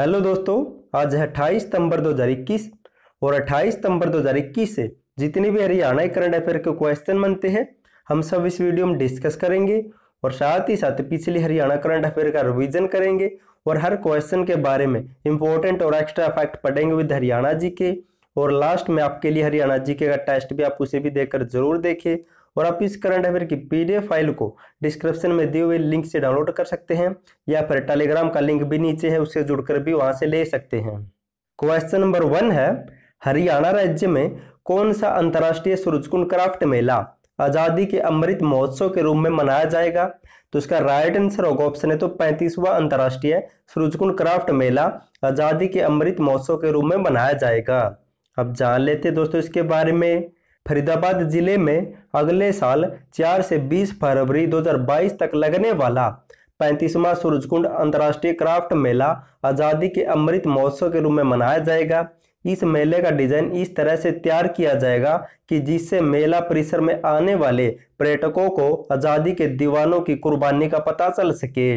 hello दोस्तों आज है 28 सितंबर 2021 और 28 सितंबर 2021 से जितनी भी हरियाणा करंट अफेयर के क्वेश्चन बनते हैं हम सब इस वीडियो में डिस्कस करेंगे और साथ ही साथ पिछली हरियाणा करंट अफेयर का रिवीजन करेंगे और हर क्वेश्चन के बारे में इंपॉर्टेंट और एक्स्ट्रा फैक्ट पढ़ेंगे विद हरियाणा जी के और लास्ट में आपके लिए हरियाणा जी के का टेस्ट भी आप उसे भी देकर जरूर देखें और आप इस करंट अफेयर की पीडीएफ फाइल को डिस्क्रिप्शन में दिए हुए लिंक से डाउनलोड कर सकते हैं या फिर टेलीग्राम का लिंक भी नीचे है उससे जुड़कर भी वहां से ले सकते हैं क्वेश्चन नंबर वन है हरियाणा राज्य में कौन सा अंतर्राष्ट्रीय सूरजकुंड क्राफ्ट मेला आज़ादी के अमृत महोत्सव के रूप में मनाया जाएगा तो इसका राइट आंसर होगा ऑप्शन है तो पैंतीसवा अंतर्राष्ट्रीय सूरजकुंड क्राफ्ट मेला आज़ादी के अमृत महोत्सव के रूप में मनाया जाएगा अब जान लेते दोस्तों इसके बारे में फरीदाबाद जिले में अगले साल 4 से 20 फरवरी 2022 तक लगने वाला पैंतीसवां सूरजकुंड अंतर्राष्ट्रीय क्राफ्ट मेला आज़ादी के अमृत महोत्सव के रूप में मनाया जाएगा इस मेले का डिजाइन इस तरह से तैयार किया जाएगा कि जिससे मेला परिसर में आने वाले पर्यटकों को आज़ादी के दीवानों की कुर्बानी का पता चल सके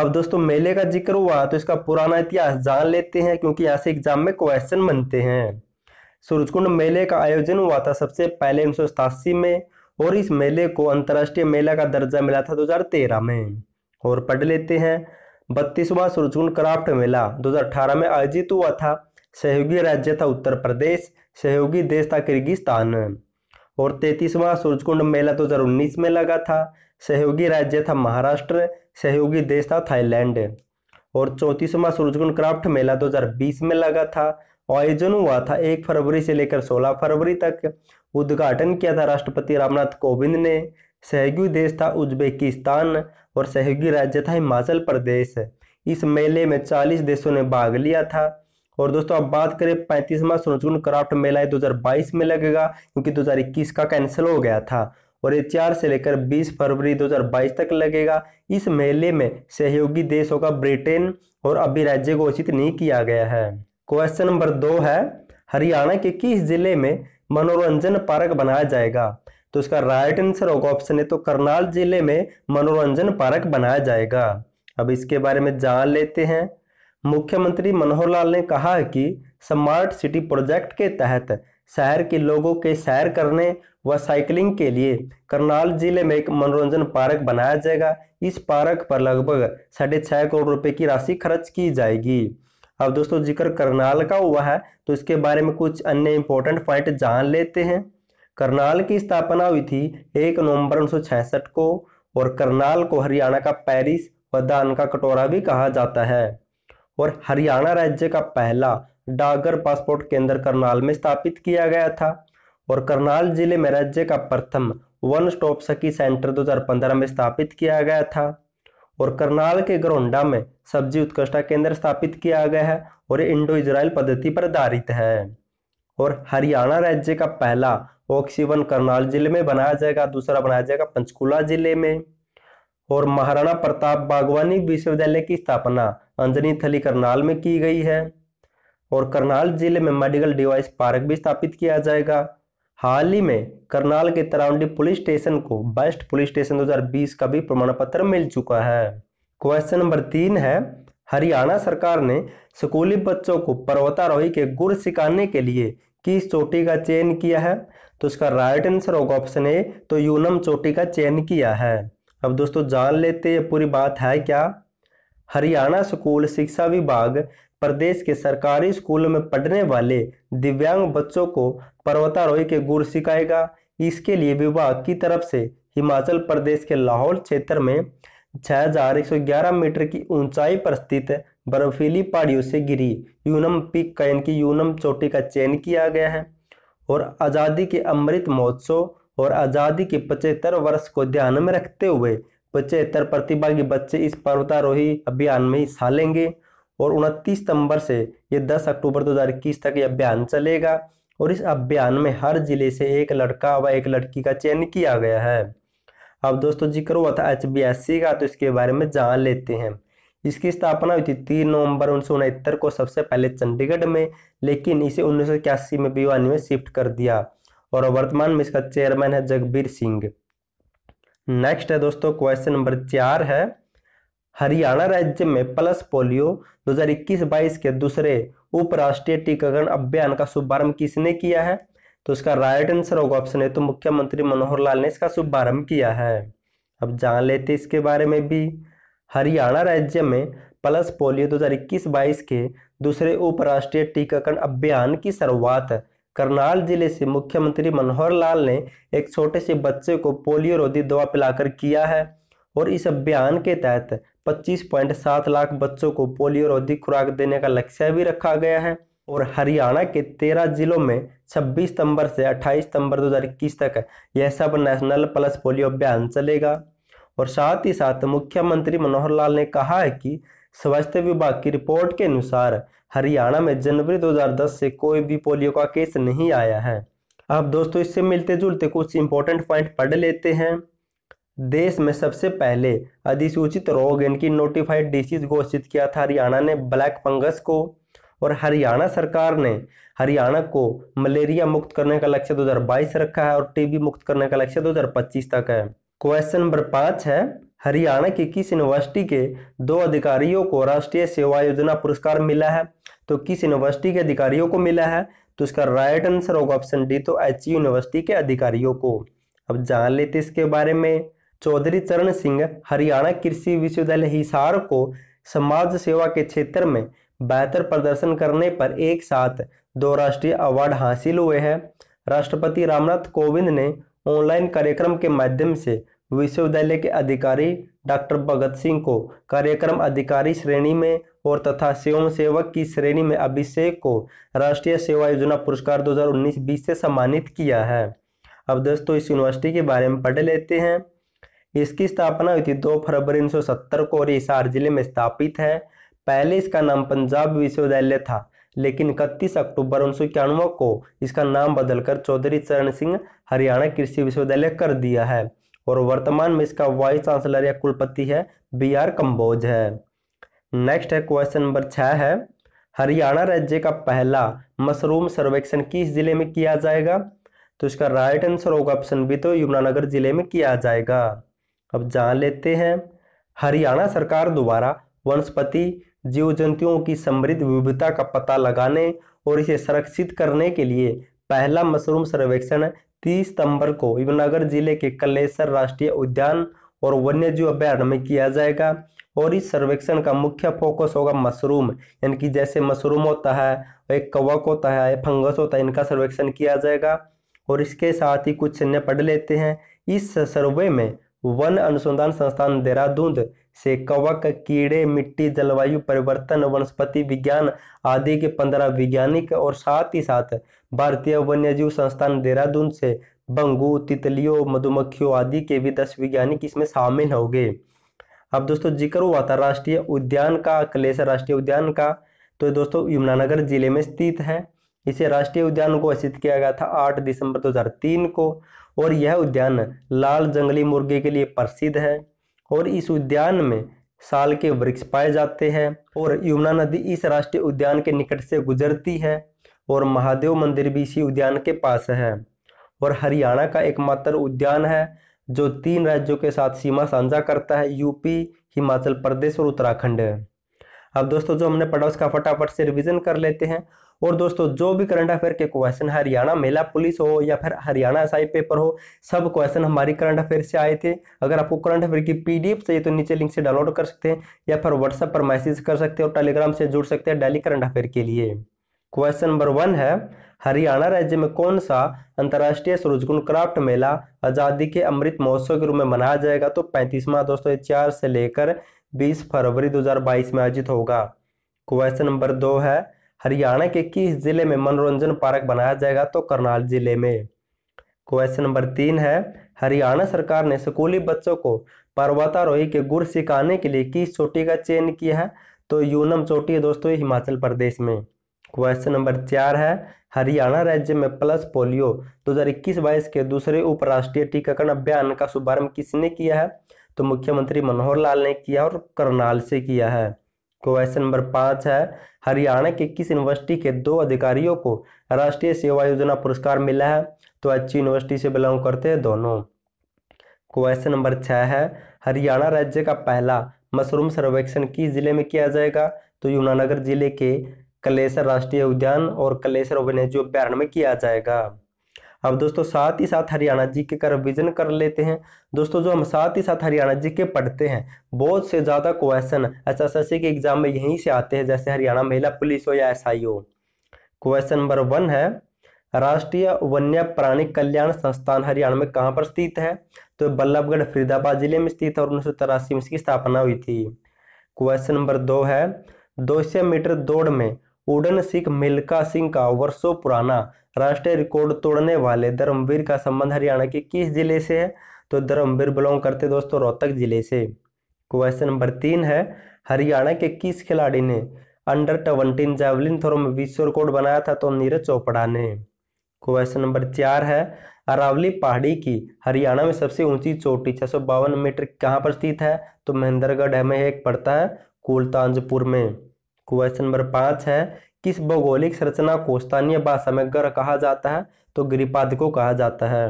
अब दोस्तों मेले का जिक्र हुआ तो इसका पुराना इतिहास जान लेते हैं क्योंकि यहाँ से एग्जाम में क्वेश्चन बनते हैं सूरजकुंड मेले का आयोजन हुआ था सबसे पहले उन्नीस में और इस मेले को अंतर्राष्ट्रीय मेला का दर्जा मिला था 2013 में और पढ़ लेते हैं बत्तीसवां सूरजकुंड क्राफ्ट मेला 2018 में आयोजित हुआ था सहयोगी राज्य था उत्तर प्रदेश सहयोगी देश था किर्गिस्तान और तैतीसवां सूरजकुंड मेला 2019 में लगा था सहयोगी राज्य था महाराष्ट्र सहयोगी देश था थाईलैंड और चौंतीसवां सूरजकुंड क्राफ्ट मेला 2020 में लगा था आयोजन हुआ था एक फरवरी से लेकर सोलह फरवरी तक उद्घाटन किया था राष्ट्रपति रामनाथ कोविंद ने सहयोगी देश था उज्बेकिस्तान और सहयोगी राज्य था हिमाचल प्रदेश इस मेले में चालीस देशों ने भाग लिया था और दोस्तों अब बात करें पैंतीसवा सोनचुन क्राफ्ट मेला है 2022 में लगेगा क्योंकि इक्कीस का कैंसिल हो गया था और ये चार से लेकर 20 फरवरी 2022 तक लगेगा इस मेले में सहयोगी देशों का ब्रिटेन और अभी राज्य घोषित नहीं किया गया है क्वेश्चन नंबर दो है हरियाणा के किस जिले में मनोरंजन पार्क बनाया जाएगा तो इसका राइट आंसर होगा ऑप्शन है तो करनाल जिले में मनोरंजन पार्क बनाया जाएगा अब इसके बारे में जान लेते हैं मुख्यमंत्री मनोहर लाल ने कहा कि स्मार्ट सिटी प्रोजेक्ट के तहत शहर के लोगों के सैर करने व साइकिलिंग के लिए करनाल जिले में एक मनोरंजन पार्क बनाया जाएगा इस पार्क पर लगभग साढ़े छः करोड़ रुपए की राशि खर्च की जाएगी अब दोस्तों जिक्र करनाल का हुआ है तो इसके बारे में कुछ अन्य इंपॉर्टेंट पॉइंट जान लेते हैं करनाल की स्थापना हुई थी एक नवंबर उन्नीस को और करनाल को हरियाणा का पेरिस व दान का कटोरा भी कहा जाता है और हरियाणा राज्य का पहला डागर पासपोर्ट केंद्र करनाल में स्थापित किया गया था और करनाल जिले में राज्य का प्रथम वन स्टॉप सखी सेंटर 2015 में स्थापित किया गया था और करनाल के ग्रोंडा में सब्जी उत्कृष्टता केंद्र स्थापित किया गया है और ये इंडो इजराइल पद्धति पर आधारित है और हरियाणा राज्य का पहला ऑक्सीवन करनाल जिले में बनाया जाएगा दूसरा बनाया जाएगा पंचकुला जिले में और महाराणा प्रताप बागवानी विश्वविद्यालय की स्थापना अंजनी थली करनाल में की गई है और करनाल जिले में मेडिकल डिवाइस पार्क भी स्थापित किया जाएगा हाल ही में करनाल के तराउंडी पुलिस स्टेशन को बेस्ट पुलिस स्टेशन 2020 का भी प्रमाण पत्र मिल चुका है क्वेश्चन नंबर तीन है हरियाणा सरकार ने स्कूली बच्चों को पर्वतारोही के गुर सिखाने के लिए किस चोटी का चयन किया है तो इसका राइट आंसर होगा ऑप्शन ए तो यूनम चोटी का चयन किया है अब दोस्तों जान लेते ये पूरी बात है क्या हरियाणा स्कूल शिक्षा विभाग प्रदेश के सरकारी स्कूलों में पढ़ने वाले दिव्यांग बच्चों को पर्वतारोही के गुर सिखाएगा इसके लिए विभाग की तरफ से हिमाचल प्रदेश के लाहौल क्षेत्र में 6111 मीटर की ऊंचाई पर स्थित बर्फीली पहाड़ियों से गिरी यूनम पीक का इनकी यूनम चोटी का चयन किया गया है और आज़ादी के अमृत महोत्सव और आज़ादी के पचहत्तर वर्ष को ध्यान में रखते हुए पचहत्तर प्रतिभागी बच्चे इस पर्वतारोही अभियान में हिस्सा लेंगे और उनतीस सितंबर से ये 10 अक्टूबर 2021 तक ये अभियान चलेगा और इस अभियान में हर जिले से एक लड़का व एक लड़की का चयन किया गया है अब दोस्तों जिक्र हुआ था एच का तो इसके बारे में जान लेते हैं इसकी स्थापना हुई थी तीन नवंबर उन्नीस को सबसे पहले चंडीगढ़ में लेकिन इसे उन्नीस में भिवानी में शिफ्ट कर दिया और वर्तमान में इसका चेयरमैन है जगबीर सिंह नेक्स्ट है दोस्तों क्वेश्चन नंबर चार है हरियाणा राज्य में प्लस पोलियो 2021-22 के दूसरे उपराष्ट्रीय टीकाकरण अभियान का शुभारंभ किसने किया है तो इसका राइट आंसर होगा ऑप्शन है तो मुख्यमंत्री मनोहर लाल ने इसका शुभारंभ किया है अब जान लेते इसके बारे में भी हरियाणा राज्य में प्लस पोलियो 2021-22 के दूसरे उपराष्ट्रीय टीकाकरण अभियान की शुरुआत करनाल जिले से मुख्यमंत्री मनोहर लाल ने एक छोटे से बच्चे को पोलियो रोधी दवा पिलाकर किया है और इस अभियान के तहत 25.7 लाख बच्चों को पोलियो रोधी खुराक देने का लक्ष्य भी रखा गया है और हरियाणा के तेरह जिलों में 26 सितंबर से 28 सितंबर 2021 तक यह सब नेशनल प्लस पोलियो अभियान चलेगा और साथ ही साथ मुख्यमंत्री मनोहर लाल ने कहा है कि स्वास्थ्य विभाग की रिपोर्ट के अनुसार हरियाणा में जनवरी 2010 से कोई भी पोलियो का केस नहीं आया है अब दोस्तों इससे मिलते जुलते कुछ इंपॉर्टेंट पॉइंट पढ़ लेते हैं देश में सबसे पहले अधिसूचित रोग इनकी नोटिफाइड डिसीज घोषित किया था हरियाणा ने ब्लैक फंगस को और हरियाणा सरकार ने हरियाणा को मलेरिया मुक्त करने का लक्ष्य 2022 रखा है और टीबी मुक्त करने का लक्ष्य 2025 तक है क्वेश्चन नंबर पाँच है हरियाणा की किस यूनिवर्सिटी के दो अधिकारियों को राष्ट्रीय सेवा योजना पुरस्कार मिला है तो किस यूनिवर्सिटी के अधिकारियों को मिला है तो इसका राइट आंसर होगा ऑप्शन डी तो एच यूनिवर्सिटी के अधिकारियों को अब जान लेते इसके बारे में चौधरी चरण सिंह हरियाणा कृषि विश्वविद्यालय हिसार को समाज सेवा के क्षेत्र में बेहतर प्रदर्शन करने पर एक साथ दो राष्ट्रीय अवार्ड हासिल हुए हैं राष्ट्रपति रामनाथ कोविंद ने ऑनलाइन कार्यक्रम के माध्यम से विश्वविद्यालय के अधिकारी डॉक्टर भगत सिंह को कार्यक्रम अधिकारी श्रेणी में और तथा स्वयं सेवक की श्रेणी में अभिषेक को राष्ट्रीय सेवा योजना पुरस्कार 2019-20 से सम्मानित किया है अब दोस्तों इस यूनिवर्सिटी के बारे में पढ़ लेते हैं इसकी स्थापना हुई थी दो फरवरी 1970 को और हिसार जिले में स्थापित है पहले इसका नाम पंजाब विश्वविद्यालय था लेकिन इकतीस अक्टूबर उन्नीस को इसका नाम बदलकर चौधरी चरण सिंह हरियाणा कृषि विश्वविद्यालय कर दिया है और वर्तमान में इसका वाइस चांसलर या कुलपति है बी आर कम्बोज है नेक्स्ट है क्वेश्चन नंबर छः है हरियाणा राज्य का पहला मशरूम सर्वेक्षण किस जिले में किया जाएगा तो इसका राइट आंसर होगा ऑप्शन बी तो यमुनानगर जिले में किया जाएगा अब जान लेते हैं हरियाणा सरकार द्वारा वनस्पति जीव जंतुओं की समृद्ध विविधता का पता लगाने और इसे संरक्षित करने के लिए पहला मशरूम सर्वेक्षण 30 सितंबर को यमुनानगर जिले के कलेसर राष्ट्रीय उद्यान और वन्य जीव अभ्यारण्य में किया जाएगा और इस सर्वेक्षण का मुख्य फोकस होगा मशरूम यानी कि जैसे मशरूम होता है एक कवक होता है एक फंगस होता है इनका सर्वेक्षण किया जाएगा और इसके साथ ही कुछ अन्य पढ़ लेते हैं इस सर्वे में वन अनुसंधान संस्थान देहरादून से कवक कीड़े मिट्टी जलवायु परिवर्तन वनस्पति विज्ञान आदि के पंद्रह वैज्ञानिक और साथ ही साथ भारतीय वन्यजीव संस्थान देहरादून से बंगू तितलियों मधुमक्खियों आदि के भी दस वैज्ञानिक इसमें शामिल हो गए अब दोस्तों जिक्र हुआ था राष्ट्रीय उद्यान का कलेश राष्ट्रीय उद्यान का तो दोस्तों यमुनानगर जिले में स्थित है इसे राष्ट्रीय उद्यान घोषित किया गया था आठ दिसंबर 2003 को और यह उद्यान लाल जंगली मुर्गे के लिए प्रसिद्ध है और इस उद्यान में साल के वृक्ष पाए जाते हैं और यमुना नदी इस राष्ट्रीय उद्यान के निकट से गुजरती है और महादेव मंदिर भी इसी उद्यान के पास है और हरियाणा का एकमात्र उद्यान है जो तीन राज्यों के साथ सीमा साझा करता है यूपी हिमाचल प्रदेश और उत्तराखंड अब दोस्तों जो हमने पढ़ा उसका फटाफट से रिविजन कर लेते हैं और दोस्तों जो भी करंट अफेयर के क्वेश्चन हरियाणा मेला पुलिस हो या फिर हरियाणा एसआई पेपर हो सब क्वेश्चन हमारी करंट अफेयर से आए थे अगर आपको करंट अफेयर की पीडीएफ चाहिए तो नीचे लिंक से डाउनलोड कर सकते हैं या फिर व्हाट्सएप पर मैसेज कर सकते हैं और टेलीग्राम से जुड़ सकते हैं डेली करंट अफेयर के लिए क्वेश्चन नंबर वन है हरियाणा राज्य में कौन सा अंतर्राष्ट्रीय सूरजकुंड क्राफ्ट मेला आज़ादी के अमृत महोत्सव के रूप में मनाया जाएगा तो पैंतीसवा दोस्तों चार से लेकर बीस फरवरी बाईस में आयोजित होगा क्वेश्चन नंबर दो है हरियाणा के किस जिले में मनोरंजन पार्क बनाया जाएगा तो करनाल जिले में क्वेश्चन नंबर तीन है हरियाणा सरकार ने स्कूली बच्चों को पर्वतारोही के गुर सिखाने के लिए किस चोटी का चयन किया है तो यूनम चोटी है दोस्तों हिमाचल प्रदेश में क्वेश्चन नंबर चार है हरियाणा राज्य में प्लस पोलियो 2021 बाईस के दूसरे उपराष्ट्रीय टीकाकरण अभियान का शुभारंभ किसने किया है तो मुख्यमंत्री मनोहर लाल ने किया और करनाल से किया है क्वेश्चन नंबर पाँच है हरियाणा के किस यूनिवर्सिटी के दो अधिकारियों को राष्ट्रीय सेवा योजना पुरस्कार मिला है तो अच्छी यूनिवर्सिटी से बिलोंग करते हैं दोनों क्वेश्चन नंबर छः है हरियाणा राज्य का पहला मशरूम सर्वेक्षण किस जिले में किया जाएगा तो यमुनानगर जिले के कलेसर राष्ट्रीय उद्यान और कलेसर वन्यजीव अभ्यारण्य में किया जाएगा अब दोस्तों साथ ही साथ हरियाणा जी के का रिविजन कर लेते हैं दोस्तों जो हम साथ ही साथ हरियाणा जी के पढ़ते हैं बहुत से ज़्यादा question S S S C के एग्जाम में यहीं से आते हैं जैसे हरियाणा महिला पुलिस हो या एस आई हो क्वेश्चन नंबर वन है राष्ट्रीय वन्य प्राणी कल्याण संस्थान हरियाणा में कहाँ पर स्थित है तो बल्लभगढ़ फरीदाबाद जिले में स्थित है और उन्नीस में इसकी स्थापना हुई थी क्वेश्चन नंबर दो है दो मीटर दौड़ में उड़न सिख मिल्का सिंह का वर्षों पुराना राष्ट्रीय रिकॉर्ड तोड़ने वाले धर्मवीर का संबंध हरियाणा के किस जिले से है तो धर्मवीर बिलोंग करते दोस्तों रोहतक जिले से क्वेश्चन नंबर तीन है हरियाणा के किस खिलाड़ी ने अंडर ट्वेंटीन जैवलिन थ्रो में विश्व रिकॉर्ड बनाया था तो नीरज चोपड़ा ने क्वेश्चन नंबर चार है अरावली पहाड़ी की हरियाणा में सबसे ऊंची चोटी छह मीटर कहाँ पर स्थित है तो महेंद्रगढ़ में एक पड़ता है कुलतांजपुर में क्वेश्चन नंबर पाँच है किस भौगोलिक संरचना को स्थानीय भाषा में ग्रह कहा जाता है तो गिरिपाद को कहा जाता है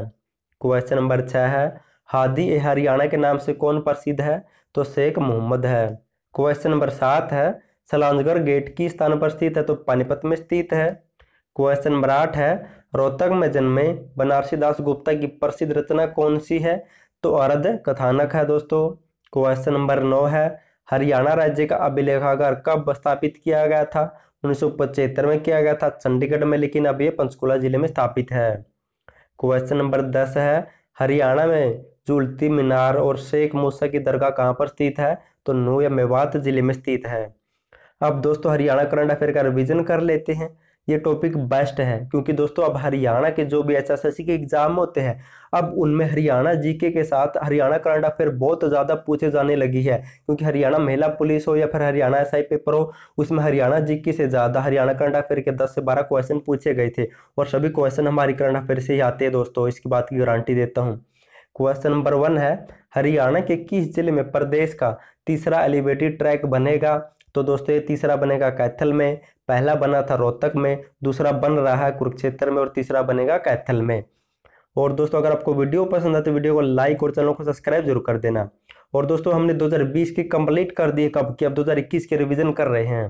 क्वेश्चन नंबर छः है हादी ए हरियाणा के नाम से कौन प्रसिद्ध है तो शेख मोहम्मद है क्वेश्चन नंबर सात है सलांजगर गेट किस स्थान पर स्थित है तो पानीपत में स्थित है क्वेश्चन नंबर आठ है रोहतक में जन्मे बनारसी दास गुप्ता की प्रसिद्ध रचना कौन सी है तो अर्ध कथानक है दोस्तों क्वेश्चन नंबर नौ है हरियाणा राज्य का अभिलेखागार कब स्थापित किया गया था उन्नीस में किया गया था चंडीगढ़ में लेकिन अब ये पंचकुला जिले में स्थापित है क्वेश्चन नंबर दस है हरियाणा में जुलती मीनार और शेख मूसा की दरगाह कहाँ पर स्थित है तो या मेवात जिले में स्थित है अब दोस्तों हरियाणा करंट अफेयर का रिविजन कर लेते हैं ये टॉपिक बेस्ट है क्योंकि दोस्तों अब हरियाणा के जो भी एच के एग्ज़ाम होते हैं अब उनमें हरियाणा जीके के साथ हरियाणा करंट अफेयर बहुत ज़्यादा पूछे जाने लगी है क्योंकि हरियाणा महिला पुलिस हो या फिर हरियाणा एसआई पेपर हो उसमें हरियाणा जीके से ज़्यादा हरियाणा करंट अफेयर के दस से बारह क्वेश्चन पूछे गए थे और सभी क्वेश्चन हमारी करंट अफेयर से ही आते हैं दोस्तों इसकी बात की गारंटी देता हूँ क्वेश्चन नंबर वन है हरियाणा के किस जिले में प्रदेश का तीसरा एलिवेटेड ट्रैक बनेगा तो दोस्तों ये तीसरा बनेगा कैथल में पहला बना था रोहतक में दूसरा बन रहा है कुरुक्षेत्र में और तीसरा बनेगा कैथल में और दोस्तों अगर आपको वीडियो पसंद आए तो वीडियो को लाइक और चैनल को सब्सक्राइब जरूर कर देना और दोस्तों हमने 2020 की कंप्लीट कर दी है कब की अब 2021 के रिवीजन कर रहे हैं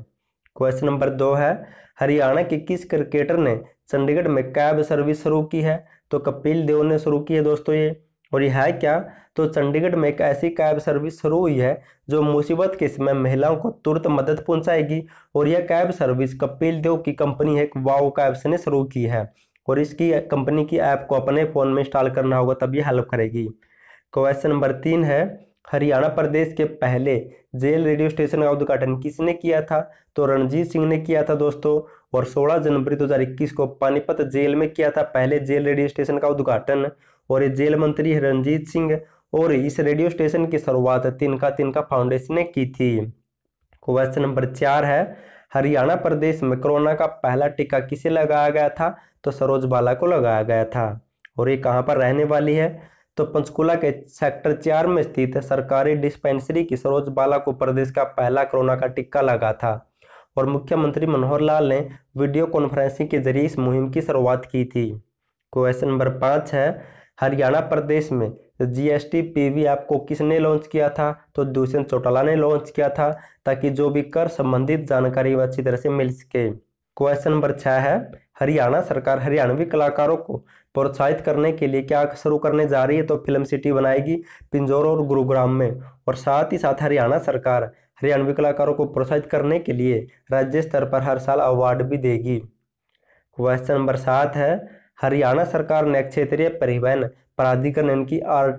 क्वेश्चन नंबर दो है हरियाणा के किस क्रिकेटर ने चंडीगढ़ में कैब सर्विस शुरू की है तो कपिल देव ने शुरू की है दोस्तों ये और यह है क्या तो चंडीगढ़ में एक ऐसी कैब सर्विस शुरू हुई है जो मुसीबत के समय महिलाओं को तुरंत मदद पहुंचाएगी और यह कैब सर्विस कपिल देव की कंपनी एक वाओ कैब्स ने शुरू की है और इसकी कंपनी की ऐप को अपने फ़ोन में इंस्टॉल करना होगा तब यह हेल्प करेगी क्वेश्चन नंबर तीन है हरियाणा प्रदेश के पहले जेल रेडियो स्टेशन का उद्घाटन किसने किया था तो रणजीत सिंह ने किया था दोस्तों और 16 जनवरी 2021 को पानीपत जेल में किया था पहले जेल रेडियो स्टेशन का उद्घाटन और ये जेल मंत्री रंजीत सिंह और इस रेडियो स्टेशन की शुरुआत तिनका तिनका फाउंडेशन ने की थी क्वेश्चन नंबर चार है हरियाणा प्रदेश में कोरोना का पहला टीका किसे लगाया गया था तो सरोज बाला को लगाया गया था और ये कहाँ पर रहने वाली है तो पंचकुला के सेक्टर चार में स्थित सरकारी डिस्पेंसरी की सरोज बाला को प्रदेश का पहला कोरोना का टीका लगा था और मुख्यमंत्री मनोहर लाल ने वीडियो कॉन्फ्रेंसिंग के जरिए इस मुहिम की शुरुआत की थी क्वेश्चन नंबर पाँच है हरियाणा प्रदेश में जीएसटी पीवी आपको किसने लॉन्च किया था तो दुष्यंत चौटाला ने लॉन्च किया था ताकि जो भी कर संबंधित जानकारी अच्छी तरह से मिल सके क्वेश्चन नंबर छः है हरियाणा सरकार हरियाणवी कलाकारों को प्रोत्साहित करने के लिए क्या शुरू करने जा रही है तो फिल्म सिटी बनाएगी पिंजौर और गुरुग्राम में और साथ ही साथ हरियाणा सरकार हरियाणवी कलाकारों को प्रोत्साहित करने के लिए राज्य स्तर पर हर साल अवार्ड भी देगी क्वेश्चन नंबर सात है हरियाणा सरकार ने क्षेत्रीय परिवहन प्राधिकरण इनकी आर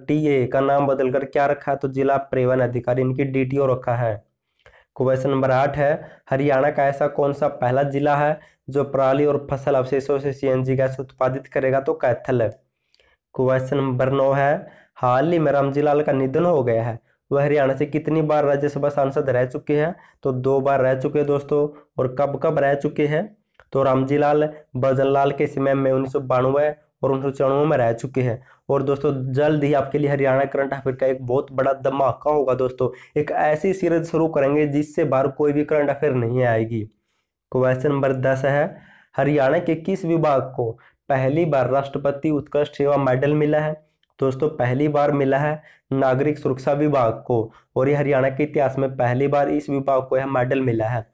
का नाम बदलकर क्या रखा है तो जिला परिवहन अधिकारी इनकी डी रखा है क्वेश्चन नंबर आठ है हरियाणा का ऐसा कौन सा पहला जिला है जो पराली और फसल अवशेषों से सीएनजी गैस उत्पादित करेगा तो कैथल है क्वेश्चन नंबर नौ है हाल ही में रामजीलाल का निधन हो गया है वह हरियाणा से कितनी बार राज्यसभा सांसद रह चुके हैं तो दो बार रह चुके हैं दोस्तों और कब कब रह चुके हैं तो रामजी लाल बजन लाल के समय में उन्नीस और उन्नीस में रह चुके हैं और दोस्तों जल्द ही आपके लिए हरियाणा करंट अफेयर का एक बहुत बड़ा धमाका होगा दोस्तों एक ऐसी सीरीज शुरू करेंगे जिससे बाहर कोई भी करंट अफेयर नहीं आएगी क्वेश्चन नंबर दस है हरियाणा के किस विभाग को पहली बार राष्ट्रपति उत्कृष्ट सेवा मेडल मिला है दोस्तों पहली बार मिला है नागरिक सुरक्षा विभाग को और ये हरियाणा के इतिहास में पहली बार इस विभाग को यह मेडल मिला है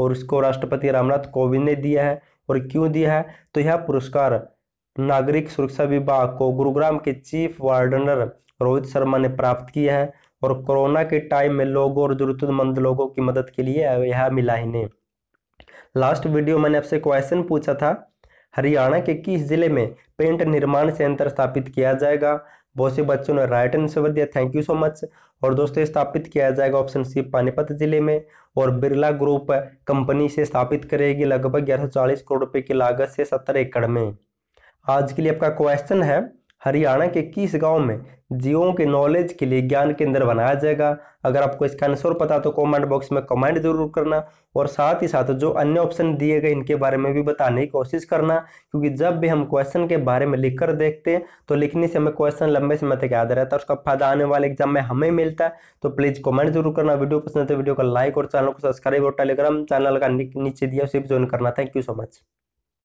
और इसको राष्ट्रपति रामनाथ कोविंद ने दिया है और क्यों दिया है तो यह पुरस्कार नागरिक सुरक्षा विभाग को गुरुग्राम के चीफ वार्डनर रोहित शर्मा ने प्राप्त किया है और कोरोना के टाइम में लोगों और जरूरतमंद लोगों की मदद के लिए यह मिला इन्हें लास्ट वीडियो मैंने आपसे क्वेश्चन पूछा था हरियाणा के किस जिले में पेंट निर्माण सेंटर स्थापित किया जाएगा बहुत से बच्चों ने राइट आंसर दिया थैंक यू सो मच और दोस्तों स्थापित किया जाएगा ऑप्शन सी पानीपत जिले में और बिरला ग्रुप कंपनी से स्थापित करेगी लगभग ग्यारह करोड़ रुपए की लागत से सत्तर एकड़ में आज के लिए आपका क्वेश्चन है हरियाणा के किस गांव में जियो के नॉलेज के लिए ज्ञान केंद्र बनाया जाएगा अगर आपको इसका आंसर पता तो कमेंट बॉक्स में कमेंट जरूर करना और साथ ही साथ जो अन्य ऑप्शन दिए गए इनके बारे में भी बताने की कोशिश करना क्योंकि जब भी हम क्वेश्चन के बारे में लिखकर देखते हैं तो लिखने से हमें क्वेश्चन लंबे समय तक याद रहता है उसका फायदा आने वाले एग्जाम में हमें मिलता है तो प्लीज़ कॉमेंट जरूर करना वीडियो पसंद है वीडियो तो को लाइक और चैनल को सब्सक्राइब और टेलीग्राम चैनल का नीचे दिया उसे भी ज्वाइन करना थैंक यू सो मच